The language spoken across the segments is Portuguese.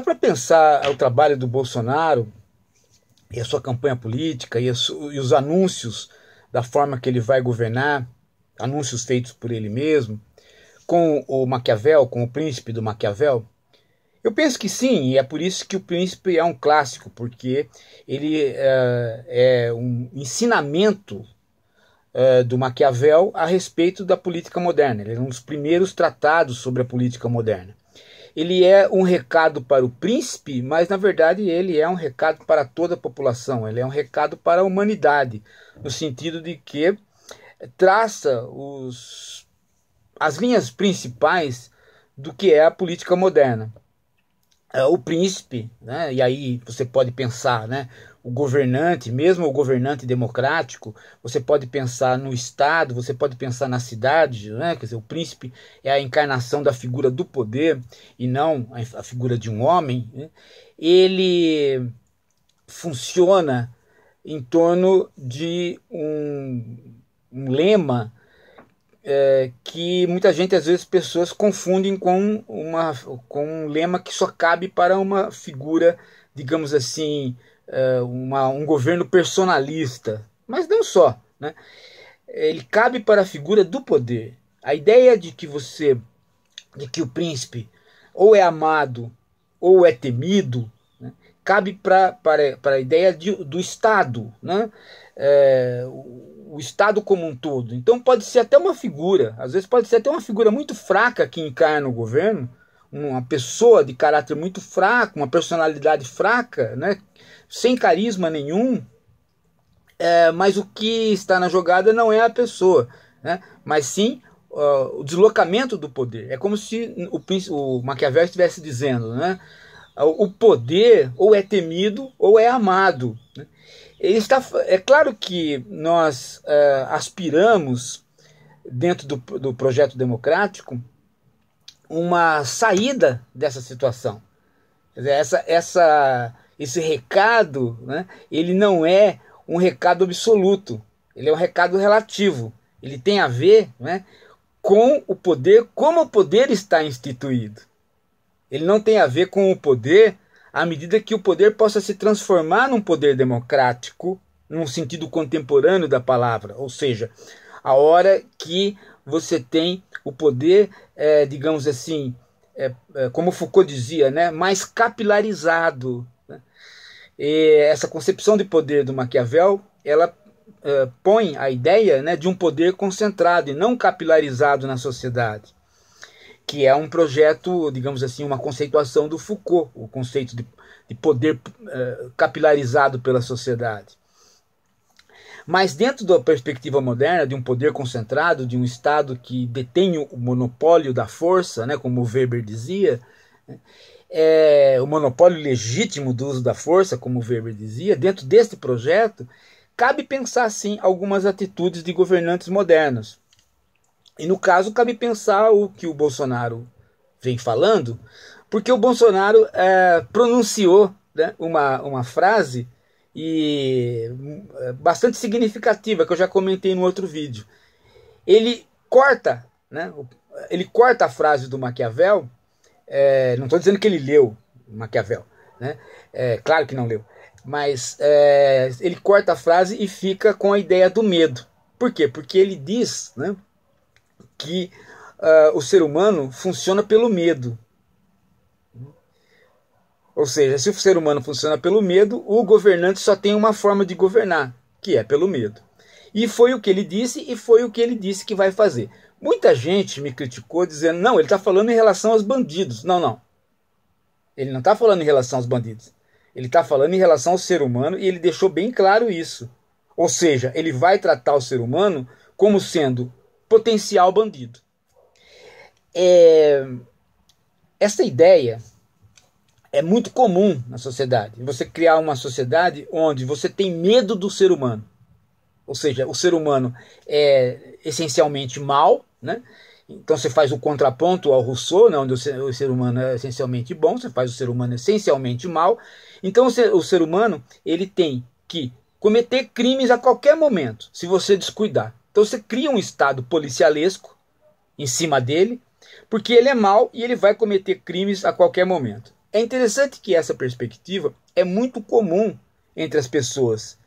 Dá para pensar o trabalho do Bolsonaro e a sua campanha política e, e os anúncios da forma que ele vai governar, anúncios feitos por ele mesmo, com o Maquiavel, com o príncipe do Maquiavel? Eu penso que sim, e é por isso que o Príncipe é um clássico, porque ele uh, é um ensinamento uh, do Maquiavel a respeito da política moderna. Ele é um dos primeiros tratados sobre a política moderna ele é um recado para o príncipe, mas na verdade ele é um recado para toda a população, ele é um recado para a humanidade, no sentido de que traça os, as linhas principais do que é a política moderna. É, o príncipe, né? e aí você pode pensar, né? o governante, mesmo o governante democrático, você pode pensar no Estado, você pode pensar na cidade, né? quer dizer, o príncipe é a encarnação da figura do poder e não a, figura de um homem, né? ele funciona em torno de um, um lema é, que muita gente, às vezes, pessoas confundem com, uma, com um lema que só cabe para uma figura, digamos assim, é, uma, um governo personalista, mas não só. Né? Ele cabe para a figura do poder. A ideia de que você, de que o príncipe ou é amado ou é temido, né? cabe para a ideia de, do Estado, né? É, o, o Estado como um todo. Então pode ser até uma figura, às vezes pode ser até uma figura muito fraca que encarna o governo, uma pessoa de caráter muito fraco, uma personalidade fraca, né? sem carisma nenhum, é, mas o que está na jogada não é a pessoa, né? mas sim uh, o deslocamento do poder. É como se o, o Maquiavel estivesse dizendo, né? o poder ou é temido ou é amado. Né? Ele está, é claro que nós uh, aspiramos, dentro do, do projeto democrático, uma saída dessa situação. Quer dizer, essa, essa esse recado, né, ele não é um recado absoluto, ele é um recado relativo. Ele tem a ver né, com o poder, como o poder está instituído. Ele não tem a ver com o poder à medida que o poder possa se transformar num poder democrático, num sentido contemporâneo da palavra, ou seja, a hora que você tem o poder, é, digamos assim, é, é, como Foucault dizia, né, mais capilarizado, e essa concepção de poder do Maquiavel, ela eh, põe a ideia né, de um poder concentrado e não capilarizado na sociedade, que é um projeto, digamos assim, uma conceituação do Foucault, o conceito de, de poder eh, capilarizado pela sociedade. Mas dentro da perspectiva moderna de um poder concentrado, de um Estado que detém o monopólio da força, né, como Weber dizia, é, o monopólio legítimo do uso da força, como Weber dizia, dentro deste projeto, cabe pensar sim algumas atitudes de governantes modernos. E no caso, cabe pensar o que o Bolsonaro vem falando, porque o Bolsonaro é, pronunciou né, uma, uma frase e é, bastante significativa que eu já comentei no outro vídeo. Ele corta, né, ele corta a frase do Maquiavel é, não estou dizendo que ele leu Maquiavel, né? É, claro que não leu, mas é, ele corta a frase e fica com a ideia do medo. Por quê? Porque ele diz né, que uh, o ser humano funciona pelo medo. Ou seja, se o ser humano funciona pelo medo, o governante só tem uma forma de governar, que é pelo medo. E foi o que ele disse e foi o que ele disse que vai fazer. Muita gente me criticou dizendo: não, ele está falando em relação aos bandidos. Não, não. Ele não está falando em relação aos bandidos. Ele está falando em relação ao ser humano e ele deixou bem claro isso. Ou seja, ele vai tratar o ser humano como sendo potencial bandido. É... Essa ideia é muito comum na sociedade. Você criar uma sociedade onde você tem medo do ser humano. Ou seja, o ser humano é essencialmente mal, né? Então você faz o contraponto ao Rousseau, né, onde o ser, o ser humano é essencialmente bom, você faz o ser humano essencialmente mal. Então o ser, o ser humano ele tem que cometer crimes a qualquer momento, se você descuidar. Então você cria um estado policialesco em cima dele, porque ele é mal e ele vai cometer crimes a qualquer momento. É interessante que essa perspectiva é muito comum entre as pessoas.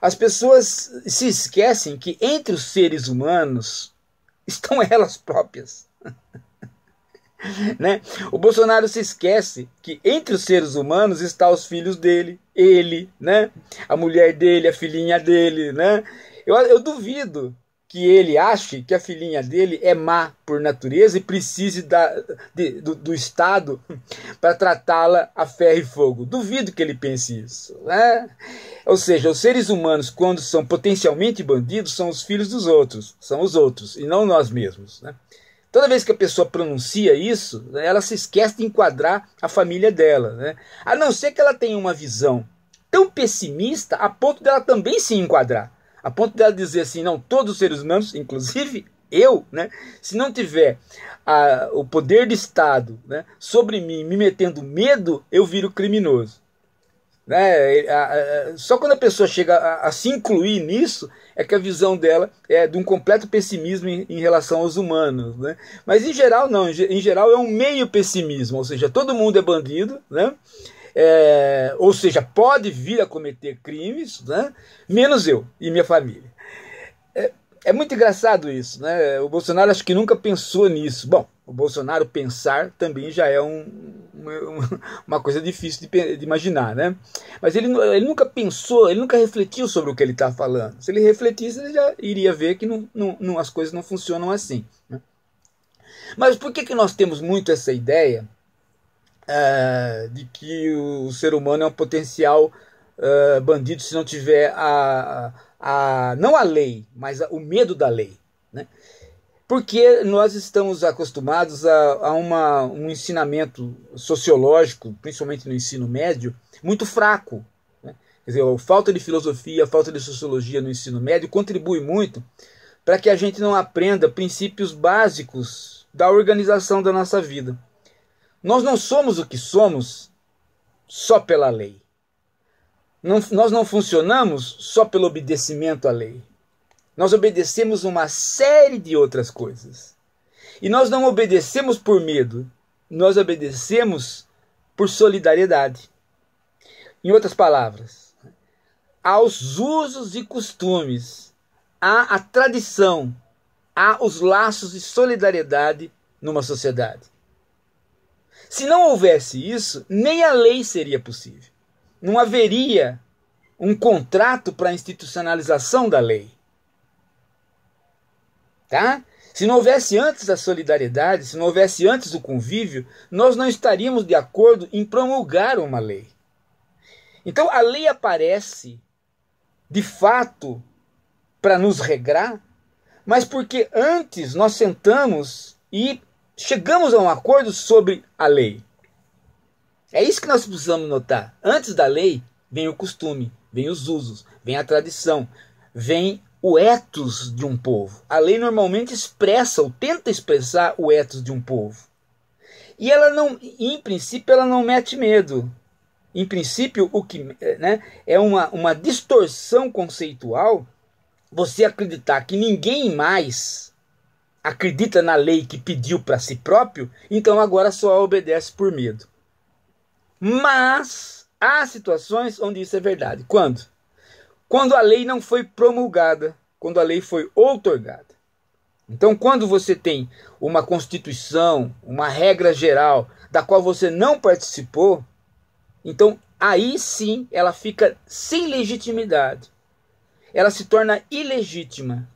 As pessoas se esquecem que entre os seres humanos estão elas próprias. né? O Bolsonaro se esquece que entre os seres humanos está os filhos dele, ele, né? a mulher dele, a filhinha dele. Né? Eu, eu duvido que ele ache que a filhinha dele é má por natureza e precise da, de, do, do, Estado para tratá-la a ferro e fogo. Duvido que ele pense isso. Né? Ou seja, os seres humanos, quando são potencialmente bandidos, são os filhos dos outros, são os outros, e não nós mesmos. Né? Toda vez que a pessoa pronuncia isso, né, ela se esquece de enquadrar a família dela. Né? A não ser que ela tenha uma visão tão pessimista a ponto dela também se enquadrar a ponto dela dizer assim, não, todos os seres humanos, inclusive eu, né, se não tiver a, o poder de Estado né, sobre mim, me metendo medo, eu viro criminoso. Né? só quando a pessoa chega a, se incluir nisso é que a visão dela é de um completo pessimismo em, em relação aos humanos. Né? Mas em geral, não, em geral é um meio pessimismo, ou seja, todo mundo é bandido, né? é, ou seja, pode vir a cometer crimes, né? menos eu e minha família. É, é muito engraçado isso, né? O Bolsonaro acho que nunca pensou nisso. Bom, o Bolsonaro pensar também já é um, uma, uma, coisa difícil de, de, imaginar, né? Mas ele, ele nunca pensou, ele nunca refletiu sobre o que ele está falando. Se ele refletisse, ele já iria ver que não, não, não as coisas não funcionam assim. Né? Mas por que, que nós temos muito essa ideia é, de que o, o, ser humano é um potencial é, bandido se não tiver a, a, não a lei, mas a, o medo da lei. Né? Porque nós estamos acostumados a, a uma, um ensinamento sociológico, principalmente no ensino médio, muito fraco. Né? Quer dizer, a falta de filosofia, a falta de sociologia no ensino médio contribui muito para que a gente não aprenda princípios básicos da organização da nossa vida. Nós não somos o que somos só pela lei. Não, nós não funcionamos só pelo obedecimento à lei. Nós obedecemos uma série de outras coisas. E nós não obedecemos por medo, nós obedecemos por solidariedade. Em outras palavras, aos usos e costumes, há a tradição, há os laços de solidariedade numa sociedade. Se não houvesse isso, nem a lei seria possível. Não haveria um contrato para a institucionalização da lei. Tá? Se não houvesse antes a solidariedade, se não houvesse antes o convívio, nós não estaríamos de acordo em promulgar uma lei. Então a lei aparece de fato para nos regrar, mas porque antes nós sentamos e chegamos a um acordo sobre a lei. É isso que nós precisamos notar. Antes da lei vem o costume, vem os usos, vem a tradição, vem o ethos de um povo. A lei normalmente expressa ou tenta expressar o ethos de um povo. E ela não, em princípio, ela não mete medo. Em princípio, o que né, é uma, uma distorção conceitual você acreditar que ninguém mais acredita na lei que pediu para si próprio, então agora só obedece por medo. Mas há situações onde isso é verdade. Quando? Quando a lei não foi promulgada, quando a lei foi outorgada. Então, quando você tem uma constituição, uma regra geral da qual você não participou, então aí sim ela fica sem legitimidade. Ela se torna ilegítima.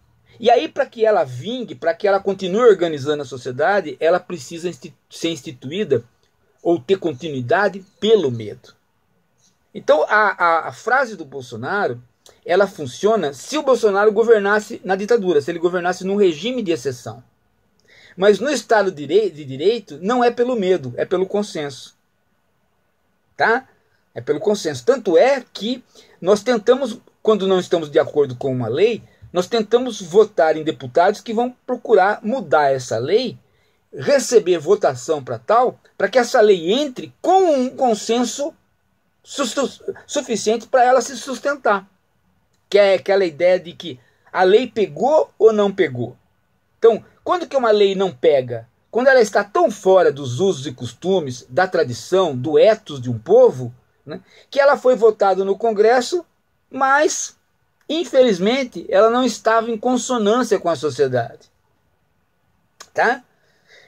E aí, para que ela vingue, para que ela continue organizando a sociedade, ela precisa institu ser instituída ou ter continuidade pelo medo. Então, a, a, a, frase do Bolsonaro ela funciona se o Bolsonaro governasse na ditadura, se ele governasse num regime de exceção. Mas no Estado de direito, de direito não é pelo medo, é pelo consenso. Tá? É pelo consenso. Tanto é que nós tentamos, quando não estamos de acordo com uma lei, nós tentamos votar em deputados que vão procurar mudar essa lei, receber votação para tal, para que essa lei entre com um consenso su suficiente para ela se sustentar. Que é aquela ideia de que a lei pegou ou não pegou. Então, quando que uma lei não pega? Quando ela está tão fora dos usos e costumes, da tradição, do ethos de um povo, né, que ela foi votada no Congresso, mas Infelizmente, ela não estava em consonância com a sociedade. Tá?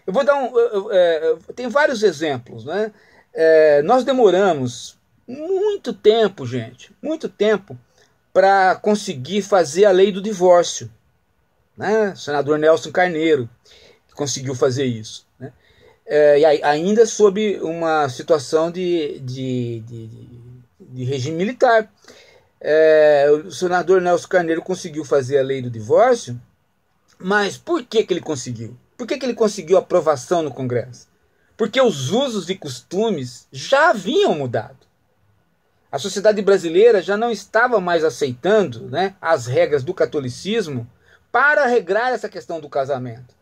Eu vou dar um. É, tem vários exemplos, né? É, nós demoramos muito tempo, gente, muito tempo para conseguir fazer a lei do divórcio. Né? O senador Nelson Carneiro conseguiu fazer isso. Né? É, e ainda sob uma situação de, de, de, de regime militar é, o senador Nelson Carneiro conseguiu fazer a lei do divórcio, mas por que, que ele conseguiu? Por que, que ele conseguiu aprovação no Congresso? Porque os usos e costumes já haviam mudado. A sociedade brasileira já não estava mais aceitando né, as regras do catolicismo para regrar essa questão do casamento.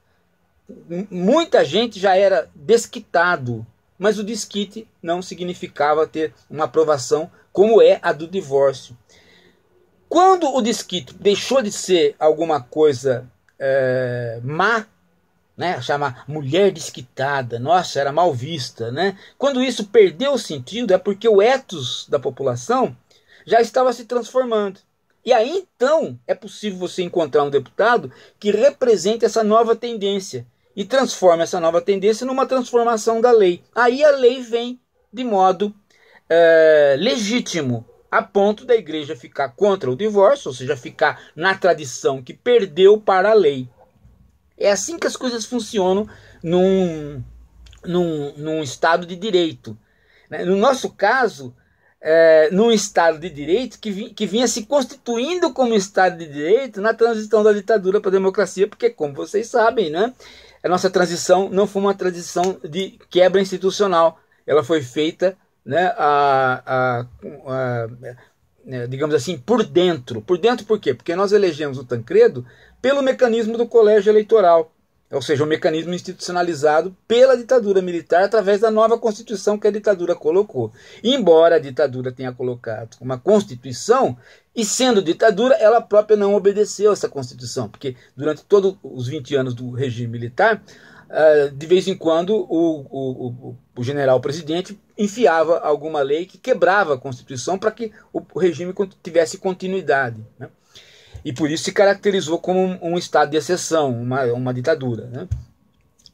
M muita gente já era desquitado, mas o desquite não significava ter uma aprovação como é a do divórcio. Quando o desquito deixou de ser alguma coisa é, má, né, chama mulher desquitada, nossa, era mal vista, né? Quando isso perdeu o sentido é porque o ethos da população já estava se transformando. E aí então é possível você encontrar um deputado que represente essa nova tendência e transforme essa nova tendência numa transformação da lei. Aí a lei vem de modo é, legítimo a ponto da igreja ficar contra o divórcio, ou seja, ficar na tradição que perdeu para a lei. É assim que as coisas funcionam num, num, num Estado de direito. Né? No nosso caso, é, num Estado de direito que, vi, que vinha se constituindo como Estado de direito na transição da ditadura para a democracia, porque, como vocês sabem, né, a nossa transição não foi uma transição de quebra institucional, ela foi feita né, a, a, a, né, digamos assim, por dentro. Por dentro por quê? Porque nós elegemos o Tancredo pelo mecanismo do colégio eleitoral, ou seja, um mecanismo institucionalizado pela ditadura militar através da nova constituição que a ditadura colocou. Embora a ditadura tenha colocado uma constituição, e sendo ditadura, ela própria não obedeceu essa constituição, porque durante todos os 20 anos do regime militar, eh, de vez em quando o, o, o, o general presidente enfiava alguma lei que quebrava a Constituição para que o regime tivesse continuidade. Né? E por isso se caracterizou como um, um estado de exceção, uma, uma ditadura. Né?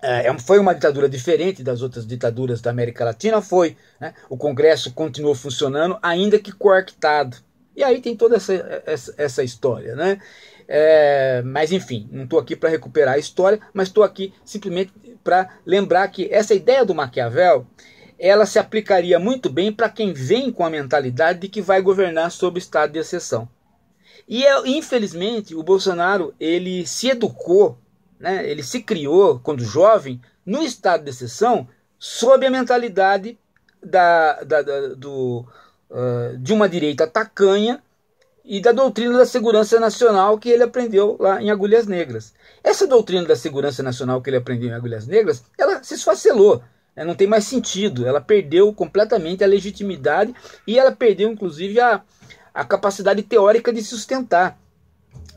Eh, é, foi uma ditadura diferente das outras ditaduras da América Latina, foi. Né? O Congresso continuou funcionando, ainda que coartado. E aí tem toda essa, essa, essa história. Né? É, mas enfim, não estou aqui para recuperar a história, mas estou aqui simplesmente para lembrar que essa ideia do Maquiavel ela se aplicaria muito bem para quem vem com a mentalidade de que vai governar sob estado de exceção. E é, infelizmente o Bolsonaro ele se educou, né? ele se criou quando jovem no estado de exceção sob a mentalidade da, da, da do, uh, de uma direita tacanha e da doutrina da segurança nacional que ele aprendeu lá em Agulhas Negras. Essa doutrina da segurança nacional que ele aprendeu em Agulhas Negras, ela se esfacelou, né? não tem mais sentido, ela perdeu completamente a legitimidade e ela perdeu, inclusive, a, a capacidade teórica de sustentar.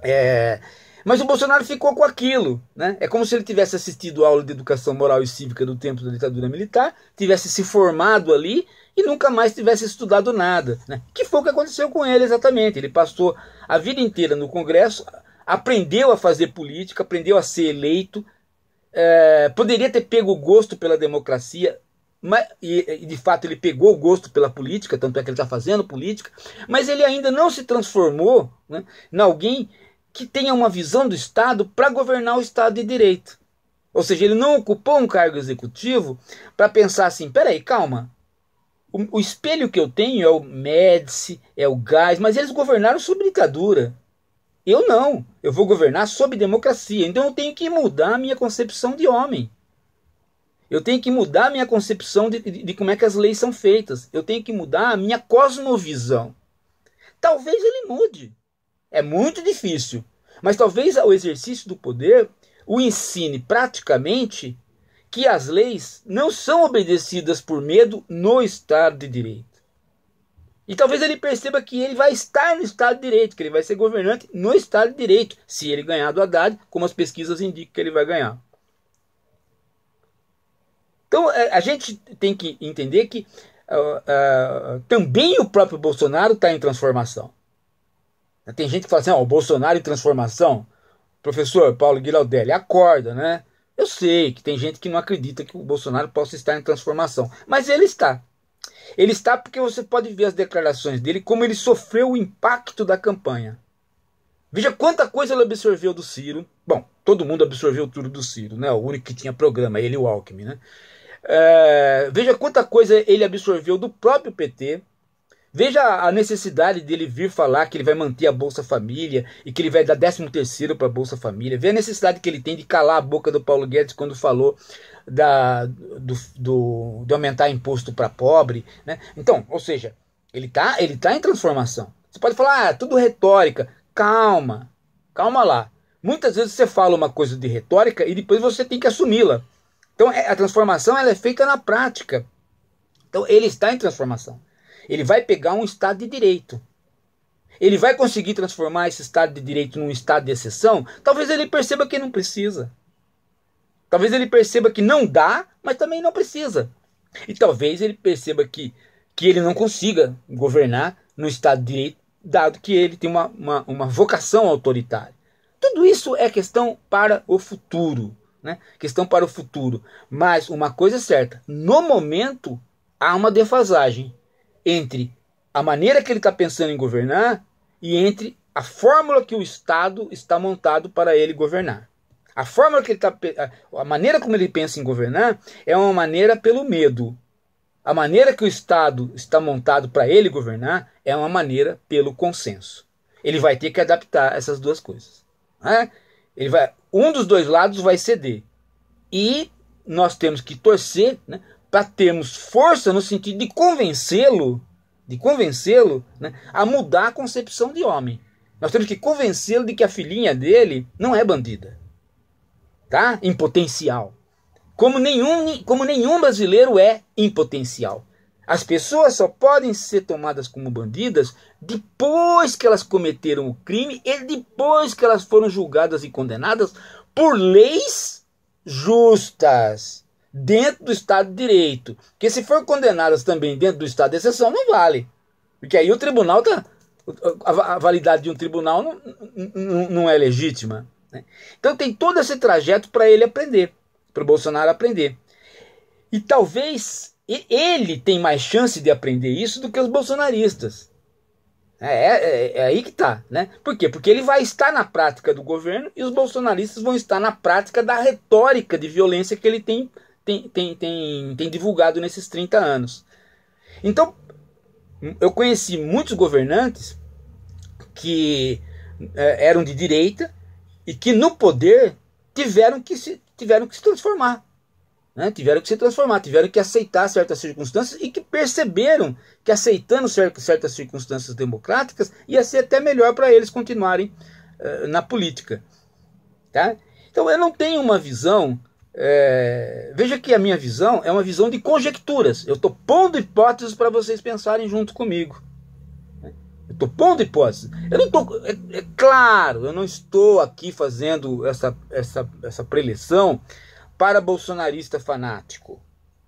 É... Mas o Bolsonaro ficou com aquilo. Né? É como se ele tivesse assistido a aula de educação moral e cívica do tempo da ditadura militar, tivesse se formado ali e nunca mais tivesse estudado nada. Né? Que foi o que aconteceu com ele exatamente. Ele passou a vida inteira no Congresso, aprendeu a fazer política, aprendeu a ser eleito, é, poderia ter pego o gosto pela democracia, mas, e, e, de fato ele pegou o gosto pela política, tanto é que ele está fazendo política, mas ele ainda não se transformou né, em alguém que tenha uma visão do Estado para governar o Estado de direito. Ou seja, ele não ocupou um cargo executivo para pensar assim: peraí, calma, o, o espelho que eu tenho é o Médici, é o Gás, mas eles governaram sob ditadura. Eu não. Eu vou governar sob democracia. Então eu tenho que mudar a minha concepção de homem. Eu tenho que mudar a minha concepção de, de, de, como é que as leis são feitas. Eu tenho que mudar a minha cosmovisão. Talvez ele mude. É muito difícil. Mas talvez o exercício do poder o ensine praticamente que as leis não são obedecidas por medo no Estado de Direito. E talvez ele perceba que ele vai estar no Estado de Direito, que ele vai ser governante no Estado de Direito, se ele ganhar do Haddad, como as pesquisas indicam que ele vai ganhar. Então é, a gente tem que entender que uh, uh, também o próprio Bolsonaro está em transformação. Tem gente que fala assim: oh, o Bolsonaro em transformação. Professor Paulo Guilherme acorda, né? Eu sei que tem gente que não acredita que o Bolsonaro possa estar em transformação, mas ele está. Ele está porque você pode ver as declarações dele, como ele sofreu o impacto da campanha. Veja quanta coisa ele absorveu do Ciro. Bom, todo mundo absorveu tudo do Ciro, né? O único que tinha programa, ele e o Alckmin, né? É, veja quanta coisa ele absorveu do próprio PT, Veja a necessidade dele vir falar que ele vai manter a Bolsa Família e que ele vai dar 13 terceiro para a Bolsa Família. Veja a necessidade que ele tem de calar a boca do Paulo Guedes quando falou da, do, do de aumentar imposto para pobre. Né? Então, ou seja, ele está ele tá em transformação. Você pode falar, ah, tudo retórica. Calma, calma lá. Muitas vezes você fala uma coisa de retórica e depois você tem que assumi-la. Então, é, a transformação ela é feita na prática. Então, ele está em transformação. Ele vai pegar um Estado de Direito. Ele vai conseguir transformar esse Estado de Direito num Estado de exceção? Talvez ele perceba que não precisa. Talvez ele perceba que não dá, mas também não precisa. E talvez ele perceba que, que ele não consiga governar no Estado de Direito, dado que ele tem uma, uma, uma vocação autoritária. Tudo isso é questão para o futuro. Né? Questão para o futuro. Mas uma coisa é certa: no momento há uma defasagem entre a maneira que ele está pensando em governar e entre a fórmula que o Estado está montado para ele governar. A fórmula que ele está, a maneira como ele pensa em governar é uma maneira pelo medo. A maneira que o Estado está montado para ele governar é uma maneira pelo consenso. Ele vai ter que adaptar essas duas coisas. Né? Ele vai, um dos dois lados vai ceder. E nós temos que torcer né, para termos força no sentido de convencê-lo, de convencê-lo né, a mudar a concepção de homem. Nós temos que convencê-lo de que a filhinha dele não é bandida, tá? Em potencial. Como nenhum, como nenhum brasileiro é impotencial. As pessoas só podem ser tomadas como bandidas depois que elas cometeram o crime e depois que elas foram julgadas e condenadas por leis justas dentro do Estado de Direito. Porque se for condenadas também dentro do Estado de exceção, não vale. Porque aí o tribunal tá. A validade de um tribunal não, não, não é legítima. Né? Então tem todo esse trajeto para ele aprender, para o Bolsonaro aprender. E talvez ele tem mais chance de aprender isso do que os bolsonaristas. É, é, é, é, aí que tá, né? Por quê? Porque ele vai estar na prática do governo e os bolsonaristas vão estar na prática da retórica de violência que ele tem tem, tem, tem, tem divulgado nesses 30 anos. Então, eu conheci muitos governantes que eh, eram de direita e que no poder tiveram que se, tiveram que se transformar. Né? Tiveram que se transformar, tiveram que aceitar certas circunstâncias e que perceberam que aceitando certas, certas circunstâncias democráticas ia ser até melhor para eles continuarem eh, na política. Tá? Então eu não tenho uma visão é, veja que a minha visão é uma visão de conjecturas. Eu estou pondo hipóteses para vocês pensarem junto comigo. Eu estou pondo hipóteses. Eu não tô, é, é, claro, eu não estou aqui fazendo essa, essa, essa preleção para bolsonarista fanático.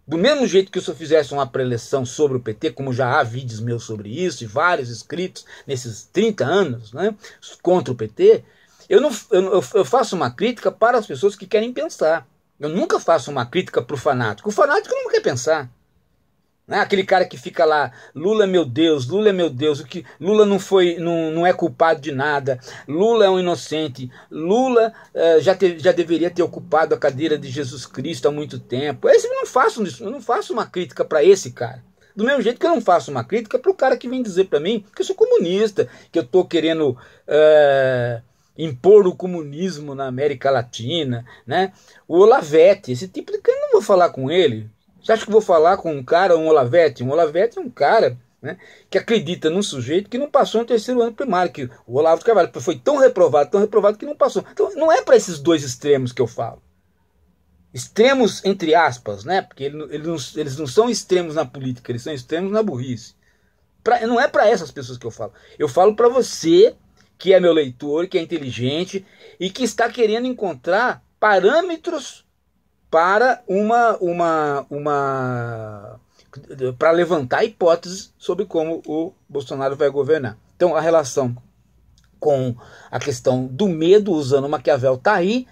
Do mesmo jeito que se eu fizesse uma preleção sobre o PT, como já há vídeos meus sobre isso e vários escritos nesses 30 anos né, contra o PT, eu, não, eu, eu faço uma crítica para as pessoas que querem pensar. Eu nunca faço uma crítica para o fanático. O fanático não quer pensar. Né? Aquele cara que fica lá, Lula é meu Deus, Lula é meu Deus, o que Lula não foi, não, não é culpado de nada, Lula é um inocente, Lula eh, já, te, já deveria ter ocupado a cadeira de Jesus Cristo há muito tempo. Esse, eu não faço isso, eu não faço uma crítica para esse cara. Do mesmo jeito que eu não faço uma crítica para o cara que vem dizer para mim que eu sou comunista, que eu estou querendo eh, impor o comunismo na América Latina, né? O Olavete, esse tipo de cara, eu não vou falar com ele. Você acha que eu vou falar com um cara, um Olavete? Um Olavete é um cara né, que acredita num sujeito que não passou no terceiro ano primário, que o Olavo de Carvalho foi tão reprovado, tão reprovado que não passou. Então não é para esses dois extremos que eu falo. Extremos entre aspas, né? Porque ele, ele não, eles não são extremos na política, eles são extremos na burrice. Pra, não é para essas pessoas que eu falo. Eu falo para você que é meu leitor, que é inteligente e que está querendo encontrar parâmetros para uma uma uma para levantar hipóteses sobre como o Bolsonaro vai governar. Então a relação com a questão do medo usando Maquiavel está aí.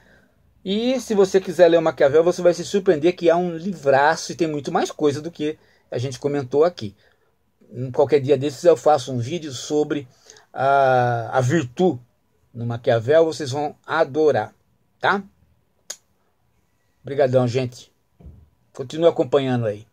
E se você quiser ler o Maquiavel, você vai se surpreender que é um livraço e tem muito mais coisa do que a gente comentou aqui. Em qualquer dia desses eu faço um vídeo sobre a, a virtude no Maquiavel, vocês vão adorar, tá? Obrigadão, gente. Continua acompanhando aí.